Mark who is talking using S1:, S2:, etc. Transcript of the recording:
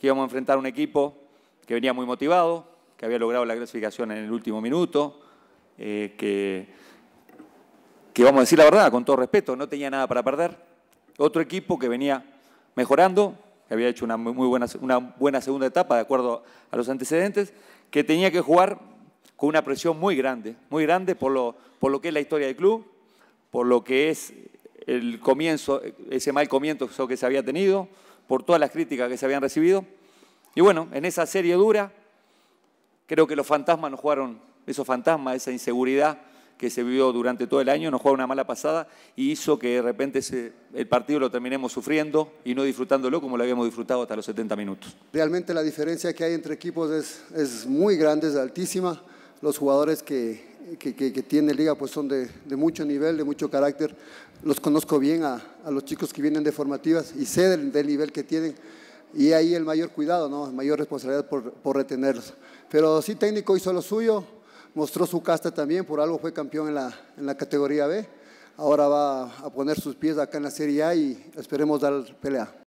S1: que íbamos a enfrentar un equipo que venía muy motivado, que había logrado la clasificación en el último minuto, eh, que, que vamos a decir la verdad, con todo respeto, no tenía nada para perder. Otro equipo que venía mejorando, que había hecho una muy buena, una buena segunda etapa de acuerdo a los antecedentes, que tenía que jugar con una presión muy grande, muy grande por lo, por lo que es la historia del club, por lo que es el comienzo, ese mal comienzo que se había tenido, por todas las críticas que se habían recibido. Y bueno, en esa serie dura, creo que los fantasmas nos jugaron, esos fantasmas, esa inseguridad que se vivió durante todo el año, nos jugaron una mala pasada y hizo que de repente el partido lo terminemos sufriendo y no disfrutándolo como lo habíamos disfrutado hasta los 70 minutos.
S2: Realmente la diferencia que hay entre equipos es, es muy grande, es altísima. Los jugadores que, que, tiene Liga pues son de, mucho nivel, de mucho carácter. Los conozco bien a, los chicos que vienen de formativas y sé del, nivel que tienen. Y ahí el mayor cuidado, ¿no? mayor responsabilidad por, retenerlos. Pero sí, técnico hizo lo suyo, mostró su casta también, por algo fue campeón en la, en la categoría B. Ahora va a poner sus pies acá en la Serie A y esperemos dar pelea.